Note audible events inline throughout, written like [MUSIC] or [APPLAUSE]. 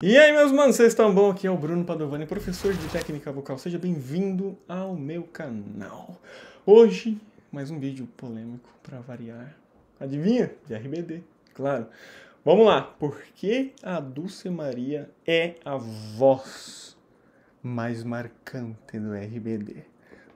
E aí, meus manos, vocês estão bom? Aqui é o Bruno Padovani, professor de técnica vocal. Seja bem-vindo ao meu canal. Hoje, mais um vídeo polêmico para variar. Adivinha? De RBD, claro. Vamos lá. Por que a Dulce Maria é a voz mais marcante do RBD?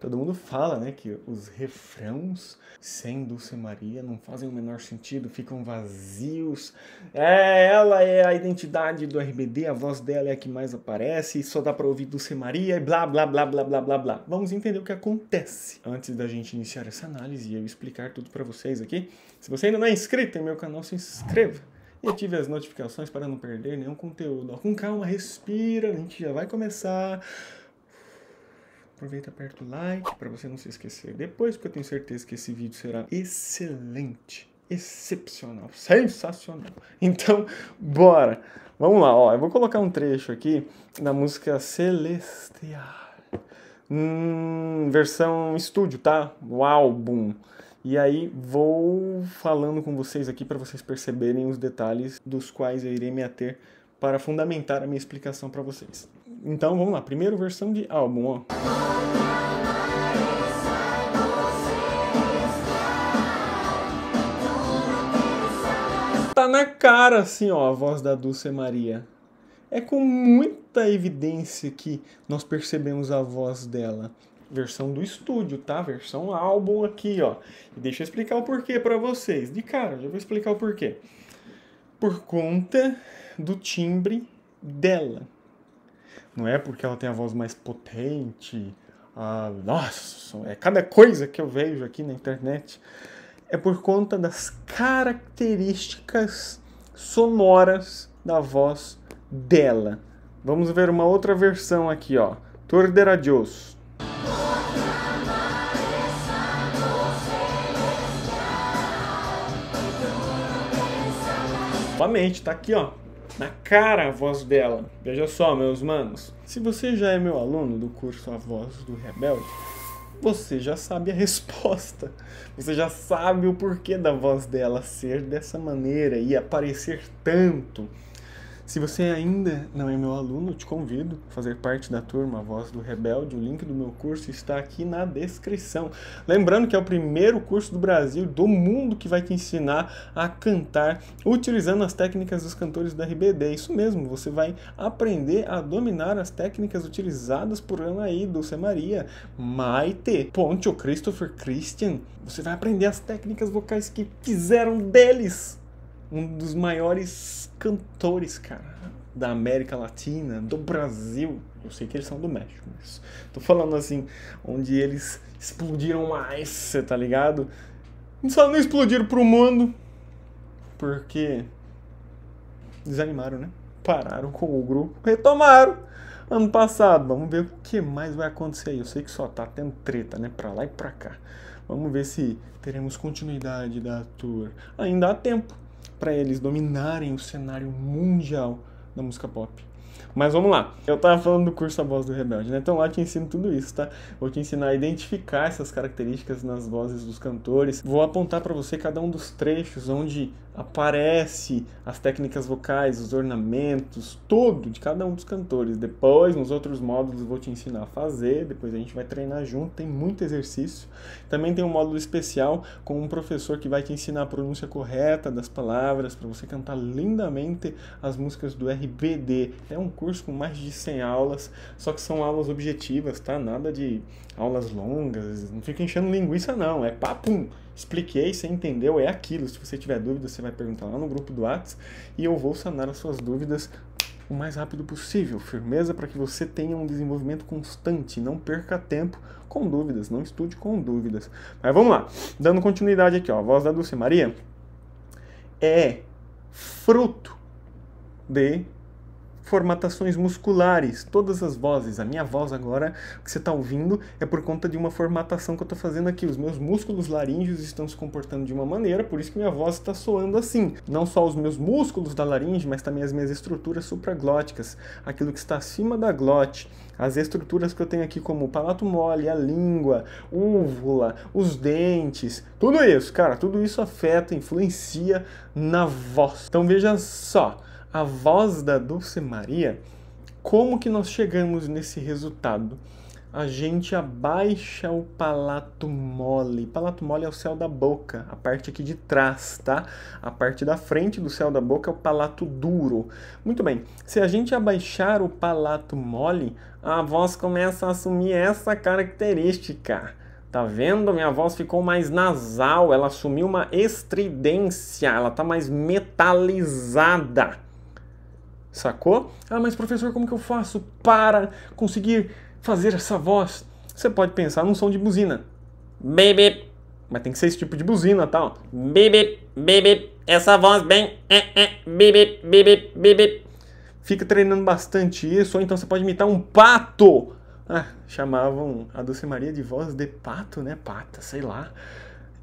Todo mundo fala, né, que os refrãos sem Dulce Maria não fazem o menor sentido, ficam vazios. É, ela é a identidade do RBD, a voz dela é a que mais aparece, só dá para ouvir Dulce Maria e blá blá blá blá blá blá blá. Vamos entender o que acontece antes da gente iniciar essa análise e eu explicar tudo para vocês aqui. Se você ainda não é inscrito em meu canal, se inscreva e ative as notificações para não perder nenhum conteúdo. com calma, respira, a gente já vai começar aproveita, aperta o like para você não se esquecer depois, porque eu tenho certeza que esse vídeo será excelente, excepcional, sensacional. Então, bora! Vamos lá, ó, eu vou colocar um trecho aqui da música Celestial. Hum, versão estúdio, tá? O álbum. E aí vou falando com vocês aqui para vocês perceberem os detalhes dos quais eu irei me ater para fundamentar a minha explicação para vocês. Então vamos lá, primeiro versão de álbum, ó. Tá na cara assim, ó, a voz da Dulce Maria. É com muita evidência que nós percebemos a voz dela. Versão do estúdio, tá? Versão álbum aqui, ó. E deixa eu explicar o porquê para vocês. De cara, já vou explicar o porquê. Por conta do timbre dela. Não é porque ela tem a voz mais potente. Ah, nossa, é cada coisa que eu vejo aqui na internet. É por conta das características sonoras da voz dela. Vamos ver uma outra versão aqui, ó. Torderadios. Novamente, tá aqui, ó na cara a voz dela. Veja só, meus manos, se você já é meu aluno do curso A Voz do Rebelde, você já sabe a resposta. Você já sabe o porquê da voz dela ser dessa maneira e aparecer tanto se você ainda não é meu aluno, te convido a fazer parte da turma Voz do Rebelde. O link do meu curso está aqui na descrição. Lembrando que é o primeiro curso do Brasil, do mundo, que vai te ensinar a cantar utilizando as técnicas dos cantores da RBD. Isso mesmo, você vai aprender a dominar as técnicas utilizadas por Anaí, Dulce Maria, Maite, Ponte, Christopher Christian. Você vai aprender as técnicas vocais que fizeram deles um dos maiores cantores, cara, da América Latina, do Brasil. Eu sei que eles são do México, mas tô falando assim, onde eles explodiram mais, você tá ligado? Só não explodiram pro mundo, porque desanimaram, né? Pararam com o grupo, retomaram ano passado. Vamos ver o que mais vai acontecer aí. Eu sei que só tá tendo treta, né? Pra lá e pra cá. Vamos ver se teremos continuidade da tour. Ainda há tempo para eles dominarem o cenário mundial da música pop. Mas vamos lá. Eu tava falando do curso A Voz do Rebelde, né? Então lá eu te ensino tudo isso, tá? Vou te ensinar a identificar essas características nas vozes dos cantores. Vou apontar para você cada um dos trechos onde aparece as técnicas vocais, os ornamentos, todo de cada um dos cantores. Depois, nos outros módulos, vou te ensinar a fazer, depois a gente vai treinar junto, tem muito exercício. Também tem um módulo especial com um professor que vai te ensinar a pronúncia correta das palavras, para você cantar lindamente as músicas do RBD. É um curso com mais de 100 aulas, só que são aulas objetivas, tá? Nada de aulas longas, não fica enchendo linguiça não, é papum, expliquei, você entendeu, é aquilo. Se você tiver dúvida, você vai perguntar lá no grupo do Whats e eu vou sanar as suas dúvidas o mais rápido possível. Firmeza para que você tenha um desenvolvimento constante, não perca tempo com dúvidas, não estude com dúvidas. Mas vamos lá, dando continuidade aqui, ó, a voz da Dulce Maria é fruto de formatações musculares. Todas as vozes, a minha voz agora, que você está ouvindo, é por conta de uma formatação que eu estou fazendo aqui. Os meus músculos laríngeos estão se comportando de uma maneira, por isso que minha voz está soando assim. Não só os meus músculos da laringe, mas também as minhas estruturas supraglóticas, aquilo que está acima da glote. As estruturas que eu tenho aqui, como o palato mole, a língua, úvula, os dentes, tudo isso, cara, tudo isso afeta, influencia na voz. Então veja só a voz da Dulce Maria, como que nós chegamos nesse resultado? A gente abaixa o palato mole. Palato mole é o céu da boca, a parte aqui de trás, tá? A parte da frente do céu da boca é o palato duro. Muito bem, se a gente abaixar o palato mole, a voz começa a assumir essa característica. Tá vendo? Minha voz ficou mais nasal, ela assumiu uma estridência, ela tá mais metalizada sacou? Ah, mas professor, como que eu faço para conseguir fazer essa voz? Você pode pensar num som de buzina. Bebê. Mas tem que ser esse tipo de buzina, tal. Tá, bebê, bebê, essa voz bem, bebê, bebê, bebê. Fica treinando bastante isso, ou então você pode imitar um pato. Ah, chamavam a Dulce Maria de voz de pato, né? Pata, sei lá.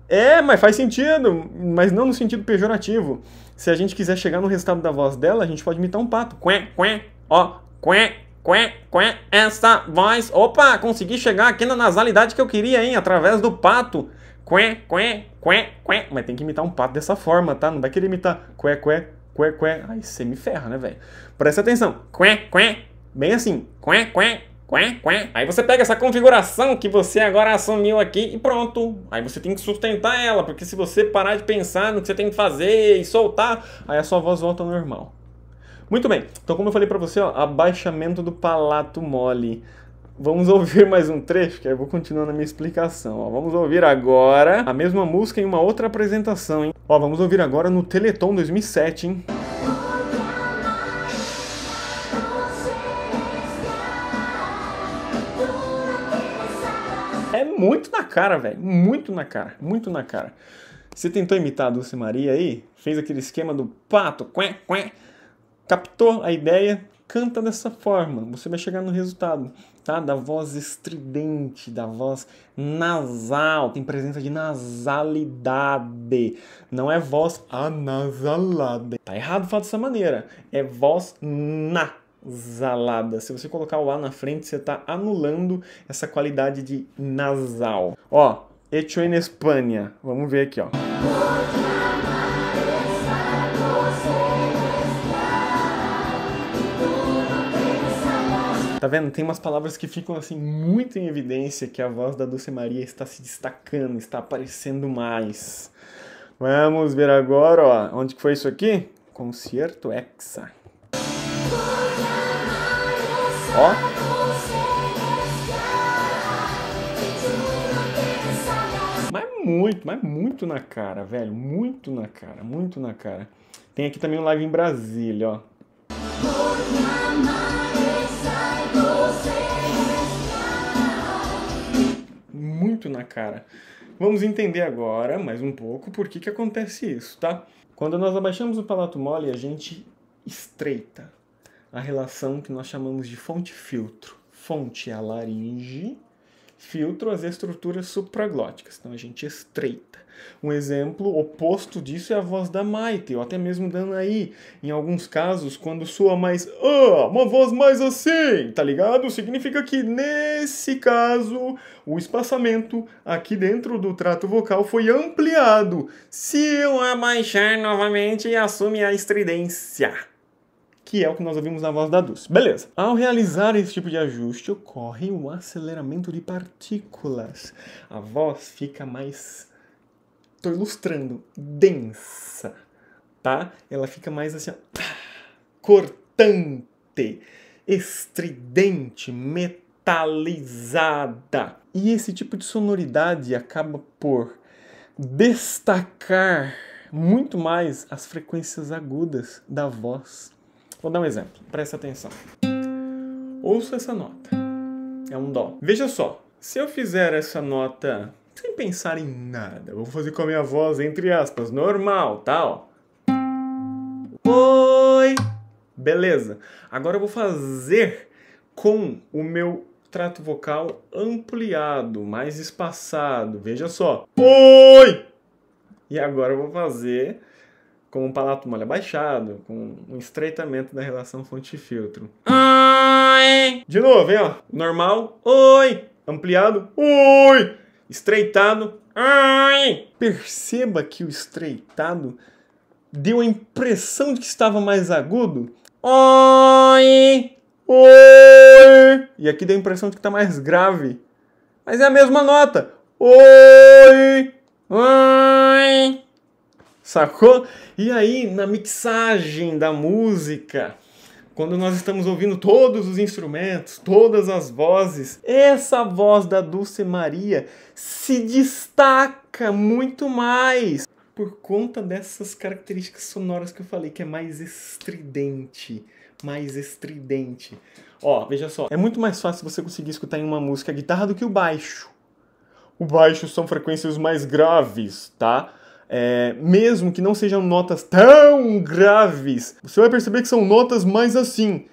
É, mas faz sentido, mas não no sentido pejorativo. Se a gente quiser chegar no resultado da voz dela, a gente pode imitar um pato. Quê, quê, ó, quê, quê, quê, essa voz. Opa, consegui chegar aqui na nasalidade que eu queria, hein, através do pato. Quê, quê, quê, quê. Mas tem que imitar um pato dessa forma, tá? Não vai querer imitar quê, quê, quê, quê. Aí você me ferra, né, velho? Presta atenção. Quê, quê. Bem assim. Quê, quê, Quá, quá. Aí você pega essa configuração que você agora assumiu aqui e pronto. Aí você tem que sustentar ela, porque se você parar de pensar no que você tem que fazer e soltar, aí a sua voz volta ao normal. Muito bem, então como eu falei para você, ó, abaixamento do palato mole. Vamos [LAUGHS] ouvir mais um trecho, que aí eu vou continuar na minha explicação. Ó. Vamos ouvir agora a mesma música em uma outra apresentação, hein? Ó, vamos ouvir agora no Teleton 2007, hein? É muito na cara, velho. Muito na cara. Muito na cara. Você tentou imitar a Dulce Maria aí? Fez aquele esquema do pato, Captou a ideia, canta dessa forma. Você vai chegar no resultado, tá? Da voz estridente, da voz nasal. Tem presença de nasalidade. Não é voz anasalada. Tá errado falar dessa maneira. É voz na nasalada. Se você colocar o A na frente, você está anulando essa qualidade de nasal. Ó, hecho en Espanha. Vamos ver aqui, ó. Tá vendo? Tem umas palavras que ficam assim muito em evidência que a voz da Dulce Maria está se destacando, está aparecendo mais. Vamos ver agora, ó, onde que foi isso aqui? Concerto Hexa. Ó. Mas muito, mas muito na cara, velho. Muito na cara, muito na cara. Tem aqui também um live em Brasília, ó. Muito na cara. Vamos entender agora, mais um pouco, por que, que acontece isso, tá? Quando nós abaixamos o palato mole, a gente estreita, a relação que nós chamamos de fonte-filtro. Fonte é a laringe, filtro as estruturas supraglóticas. Então a gente estreita. Um exemplo oposto disso é a voz da Maite, ou até mesmo da Anaí. Em alguns casos, quando soa mais ah, uma voz mais assim, tá ligado? Significa que nesse caso, o espaçamento aqui dentro do trato vocal foi ampliado. Se eu abaixar novamente, assume a estridência que é o que nós ouvimos na voz da Dulce. Beleza. Ao realizar esse tipo de ajuste, ocorre o aceleramento de partículas. A voz fica mais. Estou ilustrando. densa. Tá? Ela fica mais assim. Ó, cortante, estridente, metalizada. E esse tipo de sonoridade acaba por destacar muito mais as frequências agudas da voz Vou dar um exemplo, presta atenção. Ouça essa nota. É um Dó. Veja só, se eu fizer essa nota sem pensar em nada, vou fazer com a minha voz, entre aspas, normal, tal. Oi! Beleza. Agora eu vou fazer com o meu trato vocal ampliado, mais espaçado. Veja só. Oi! E agora eu vou fazer com um palato molho abaixado, com um estreitamento da relação fonte-filtro. De novo, hein, ó. Normal, oi. Ampliado, oi. Estreitado, oi. Perceba que o estreitado deu a impressão de que estava mais agudo. Oi. Oi. E aqui deu a impressão de que está mais grave. Mas é a mesma nota. Oi. Oi sacou? E aí, na mixagem da música, quando nós estamos ouvindo todos os instrumentos, todas as vozes, essa voz da Dulce Maria se destaca muito mais por conta dessas características sonoras que eu falei, que é mais estridente, mais estridente. Ó, veja só, é muito mais fácil você conseguir escutar em uma música a guitarra do que o baixo. O baixo são frequências mais graves, tá? é, mesmo que não sejam notas tão graves, você vai perceber que são notas mais assim.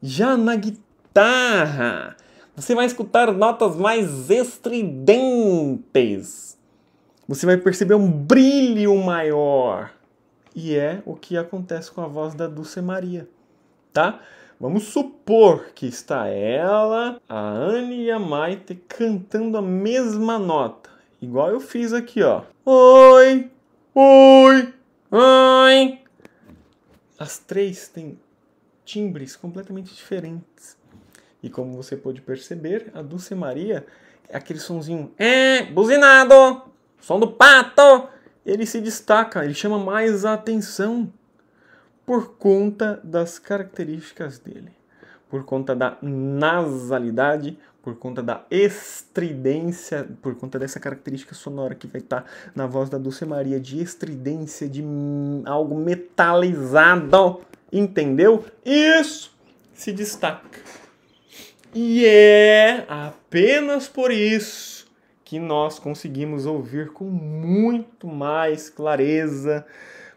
Já na guitarra, você vai escutar notas mais estridentes. Você vai perceber um brilho maior. E é o que acontece com a voz da Dulce Maria, tá? Vamos supor que está ela, a Anne e a Maite cantando a mesma nota, igual eu fiz aqui, ó. Oi, Oi! Oi! As três têm timbres completamente diferentes. E como você pôde perceber, a Dulce Maria é aquele sonzinho é buzinado, som do pato. Ele se destaca, ele chama mais a atenção por conta das características dele, por conta da nasalidade, por conta da estridência, por conta dessa característica sonora que vai estar tá na voz da Dulce Maria, de estridência, de algo metalizado, entendeu? Isso se destaca. E é apenas por isso que nós conseguimos ouvir com muito mais clareza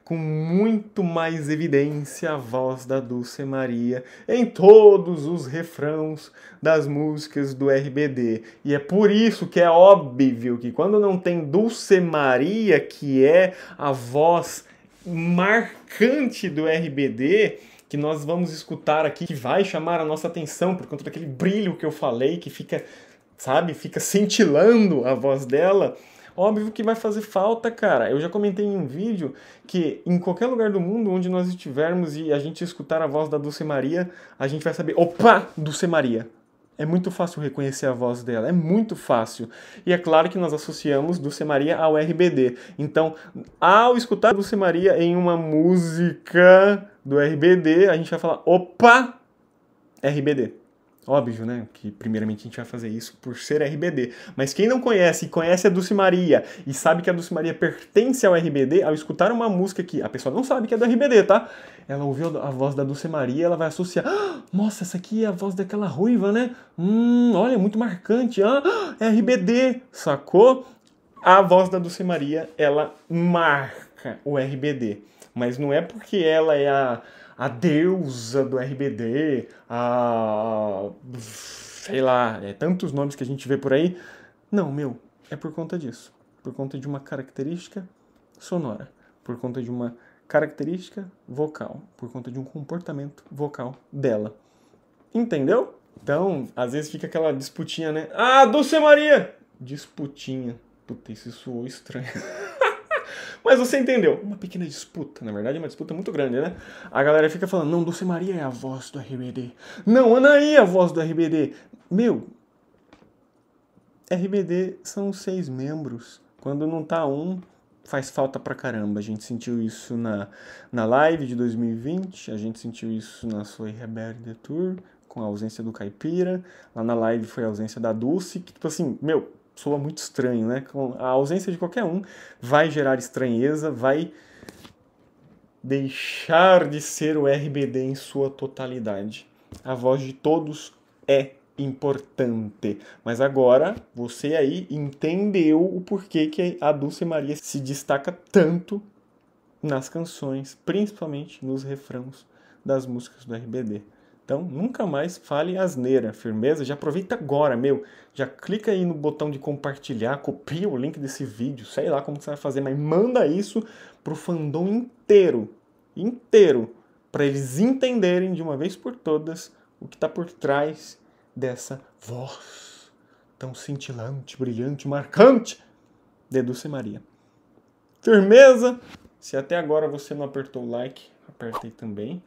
com muito mais evidência a voz da Dulce Maria em todos os refrãos das músicas do RBD. E é por isso que é óbvio que quando não tem Dulce Maria, que é a voz marcante do RBD, que nós vamos escutar aqui, que vai chamar a nossa atenção por conta daquele brilho que eu falei, que fica, sabe, fica cintilando a voz dela Óbvio que vai fazer falta, cara. Eu já comentei em um vídeo que em qualquer lugar do mundo onde nós estivermos e a gente escutar a voz da Dulce Maria, a gente vai saber, opa, Dulce Maria. É muito fácil reconhecer a voz dela, é muito fácil. E é claro que nós associamos Dulce Maria ao RBD. Então, ao escutar Dulce Maria em uma música do RBD, a gente vai falar, opa, RBD. Óbvio, né? Que primeiramente a gente vai fazer isso por ser RBD. Mas quem não conhece e conhece a Dulce Maria e sabe que a Dulce Maria pertence ao RBD, ao escutar uma música que a pessoa não sabe que é do RBD, tá? Ela ouviu a voz da Dulce Maria, ela vai associar. Ah, nossa, essa aqui é a voz daquela ruiva, né? Hum, olha, é muito marcante. Ah, é RBD, sacou? A voz da Dulce Maria, ela marca o RBD. Mas não é porque ela é a a deusa do RBD, a. sei lá, é, tantos nomes que a gente vê por aí. Não, meu, é por conta disso. Por conta de uma característica sonora, por conta de uma característica vocal, por conta de um comportamento vocal dela. Entendeu? Então, às vezes fica aquela disputinha, né? Ah, Dulce Maria! Disputinha. Puta, isso soou estranho. [LAUGHS] Mas você entendeu. Uma pequena disputa, na verdade, uma disputa muito grande, né? A galera fica falando, não, Dulce Maria é a voz do RBD. Não, Anaí é a voz do RBD. Meu, RBD são seis membros. Quando não tá um, faz falta pra caramba. A gente sentiu isso na, na live de 2020, a gente sentiu isso na sua Rebelde Tour, com a ausência do Caipira. Lá na live foi a ausência da Dulce, que, tipo assim, meu, soa muito estranho, né? A ausência de qualquer um vai gerar estranheza, vai deixar de ser o RBD em sua totalidade. A voz de todos é importante. Mas agora você aí entendeu o porquê que a Dulce Maria se destaca tanto nas canções, principalmente nos refrãos das músicas do RBD. Então, nunca mais fale asneira, firmeza. Já aproveita agora, meu. Já clica aí no botão de compartilhar, copia o link desse vídeo, sei lá como você vai fazer, mas manda isso pro fandom inteiro, inteiro, para eles entenderem de uma vez por todas o que está por trás dessa voz tão cintilante, brilhante, marcante de Dulce Maria. Firmeza! Se até agora você não apertou o like, aperta aí também.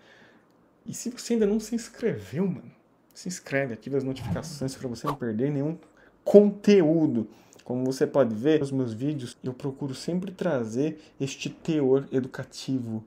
E se você ainda não se inscreveu, mano, se inscreve, ativa as notificações para você não perder nenhum conteúdo. Como você pode ver nos meus vídeos, eu procuro sempre trazer este teor educativo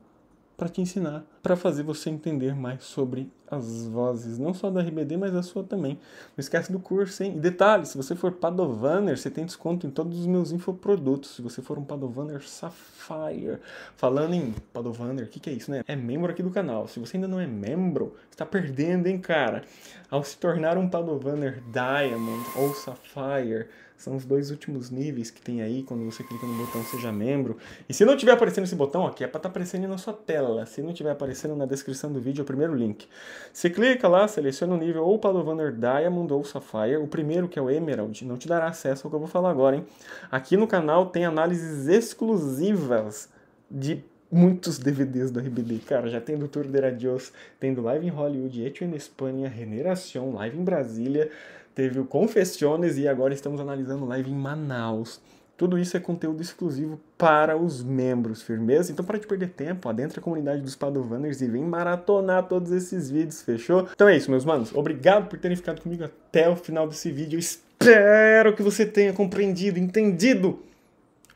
para te ensinar, para fazer você entender mais sobre as vozes, não só da RBD, mas a sua também. Não esquece do curso, hein? E detalhe, se você for Padovaner, você tem desconto em todos os meus infoprodutos. Se você for um Padovaner Sapphire. Falando em Padovaner, o que, que é isso, né? É membro aqui do canal. Se você ainda não é membro, está perdendo, hein, cara? Ao se tornar um Padovaner Diamond ou Sapphire, são os dois últimos níveis que tem aí quando você clica no botão Seja é Membro. E se não tiver aparecendo esse botão aqui, é para estar tá aparecendo na sua tela. Se não tiver aparecendo na descrição do vídeo, é o primeiro link. Você clica lá, seleciona o nível ou Palovaner Diamond ou Sapphire. O primeiro, que é o Emerald, não te dará acesso ao que eu vou falar agora, hein? Aqui no canal tem análises exclusivas de muitos DVDs do RBD, cara, já tem do Tour de Radios tem do Live em Hollywood, Etio em Espanha, Reneração, Live em Brasília, teve o Confessiones e agora estamos analisando live em Manaus. Tudo isso é conteúdo exclusivo para os membros, firmeza? Então, para de perder tempo, adentra a comunidade dos Padovaners e vem maratonar todos esses vídeos, fechou? Então é isso, meus manos. Obrigado por terem ficado comigo até o final desse vídeo. Eu espero que você tenha compreendido, entendido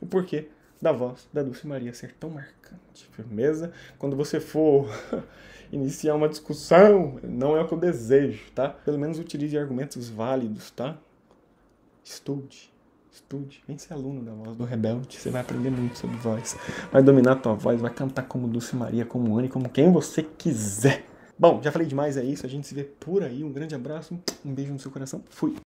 o porquê da voz da Dulce Maria ser tão marcante, firmeza? Quando você for. [LAUGHS] iniciar uma discussão. Não é o que eu desejo, tá? Pelo menos utilize argumentos válidos, tá? Estude. Estude, vem ser aluno da voz do rebelde, você vai aprender muito sobre voz. Vai dominar a tua voz, vai cantar como Dulce Maria, como Anne, como quem você quiser. Bom, já falei demais, é isso. A gente se vê por aí. Um grande abraço, um beijo no seu coração. Fui.